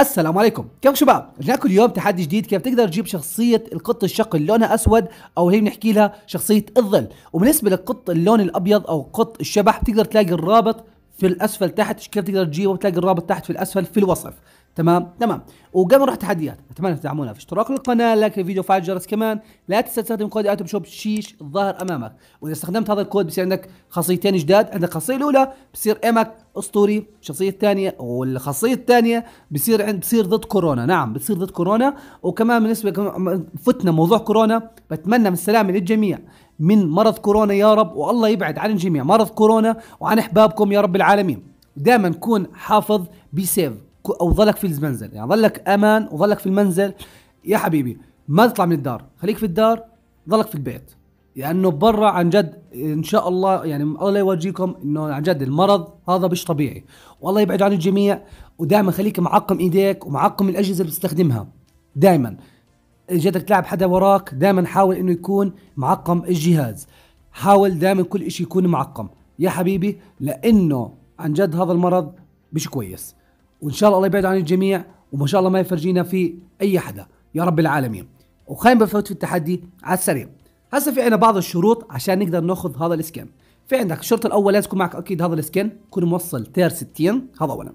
السلام عليكم كيف شباب رجعنا اليوم تحدي جديد كيف تقدر تجيب شخصيه القط الشقي اللي لونها اسود او هي بنحكي لها شخصيه الظل وبالنسبه للقط اللون الابيض او قط الشبح بتقدر تلاقي الرابط في الاسفل تحت كيف تقدر تجيبه وتلاقي الرابط تحت في الاسفل في الوصف تمام تمام وقبل نروح تحديات اتمنى تدعمونا في اشتراك القناه لايك الفيديو وفعل الجرس كمان لا تنسى تستخدم كود ايتم شوب شيش الظاهر امامك واذا استخدمت هذا الكود بصير عندك خاصيتين جداد عندك الخاصيه الاولى بصير ايمك اسطوري الشخصيه الثانيه والخاصيه الثانيه بصير عند بصير ضد كورونا نعم بتصير ضد كورونا وكمان بالنسبه فتنا موضوع كورونا بتمنى من السلامه للجميع من مرض كورونا يا رب والله يبعد عن الجميع مرض كورونا وعن احبابكم يا رب العالمين دائما كون حافظ بي سيف او ظلك في المنزل يعني ظلك امان وظلك في المنزل يا حبيبي ما تطلع من الدار خليك في الدار ظلك في البيت لانه يعني برا عن جد ان شاء الله يعني الله يوجيكم انه عن جد المرض هذا مش طبيعي والله يبعد عن الجميع ودائما خليك معقم ايديك ومعقم الاجهزه اللي بتستخدمها دائما جدك تلعب حدا وراك دائما حاول انه يكون معقم الجهاز حاول دائما كل شيء يكون معقم يا حبيبي لانه عن جد هذا المرض مش كويس وان شاء الله الله يبعد عن الجميع وما شاء الله ما يفرجينا في اي حدا يا رب العالمين وخلينا بفوت في التحدي على السريع هسه في عندنا بعض الشروط عشان نقدر ناخذ هذا السكن في عندك الشرط الاول لازم يكون معك اكيد هذا السكن يكون موصل تير 60 هذا اولا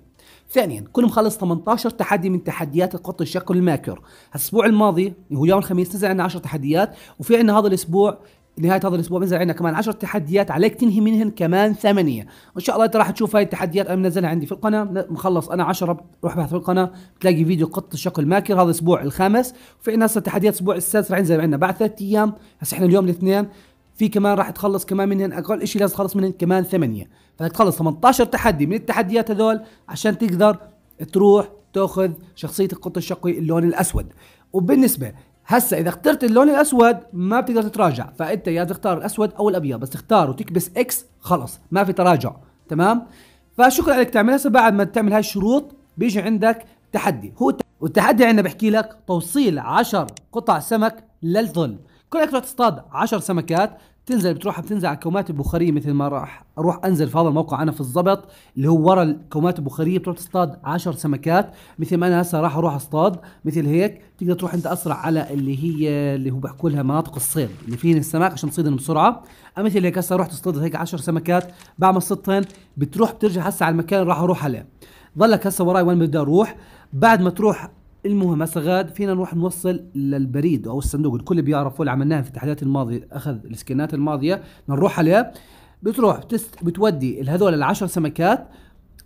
ثانيا كل مخلص 18 تحدي من تحديات القط الشكل الماكر الاسبوع الماضي هو يوم الخميس نزل عندنا 10 تحديات وفي عندنا هذا الاسبوع نهايه هذا الاسبوع بنزل عندنا كمان 10 تحديات عليك تنهي منهن كمان ثمانيه وان شاء الله انت راح تشوف هاي التحديات انا منزلها عندي في القناه مخلص انا 10 روح بحث في القناه بتلاقي فيديو قط الشكل ماكر هذا الاسبوع الخامس وفي عندنا هسه تحديات الاسبوع السادس راح ينزل عندنا بعد ثلاث ايام هسه احنا اليوم الاثنين في كمان راح تخلص كمان منهن اقل شيء لازم تخلص منهن كمان ثمانيه فبدك تخلص 18 تحدي من التحديات هذول عشان تقدر تروح تاخذ شخصيه القط الشقي اللون الاسود وبالنسبه هسا اذا اخترت اللون الاسود ما بتقدر تتراجع فانت يا تختار الاسود او الابيض بس تختار وتكبس اكس خلص ما في تراجع تمام فشكرا عليك تعمل هسا بعد ما تعمل هاي الشروط بيجي عندك تحدي هو التحدي عندنا بحكي لك توصيل 10 قطع سمك للظل كل ما تصطاد 10 سمكات تنزل بتروح بتنزل على الكومات البخاريه مثل ما راح اروح انزل في هذا الموقع انا في الزبط اللي هو ورا الكومات البخاريه بتروح تصطاد 10 سمكات مثل ما انا هسه راح اروح اصطاد مثل هيك تقدر تروح انت اسرع على اللي هي اللي هو بحكوا لها مناطق الصيد اللي فيهن السمك عشان تصيدهم بسرعه اما مثل هيك هسه رحت تصطاد هيك 10 سمكات بعد ما صدتهم بتروح بترجع هسه على المكان اللي راح اروح عليه ضلك هسه وراي وين بدي اروح بعد ما تروح المهم هسه غاد فينا نروح نوصل للبريد او الصندوق الكل بيعرفوا اللي عملناها في التحديات الماضيه اخذ السكنات الماضيه نروح عليها بتروح بتست بتودي هذول العشر سمكات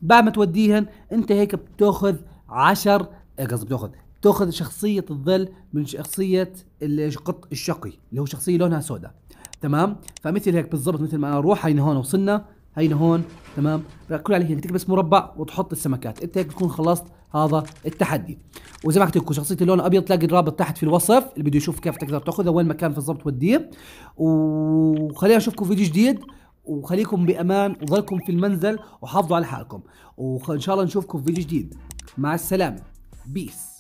بعد ما توديهن انت هيك بتاخذ عشر إيه قصدي بتاخذ تاخذ شخصيه الظل من شخصيه القط الشقي اللي هو شخصيه لونها سوداء تمام فمثل هيك بالضبط مثل ما انا اروح هنا هون وصلنا هي لهون تمام كل عليك انك تكبس مربع وتحط السمكات انت هيك بتكون خلصت هذا التحدي وزي ما قلت لكم شخصيه اللون الابيض تلاقي الرابط تحت في الوصف اللي بده يشوف كيف تقدر تاخذها وين مكان بالضبط توديه وخلينا نشوفكم فيديو جديد وخليكم بامان وضلكم في المنزل وحافظوا على حالكم وان شاء الله نشوفكم في فيديو جديد مع السلامه بيس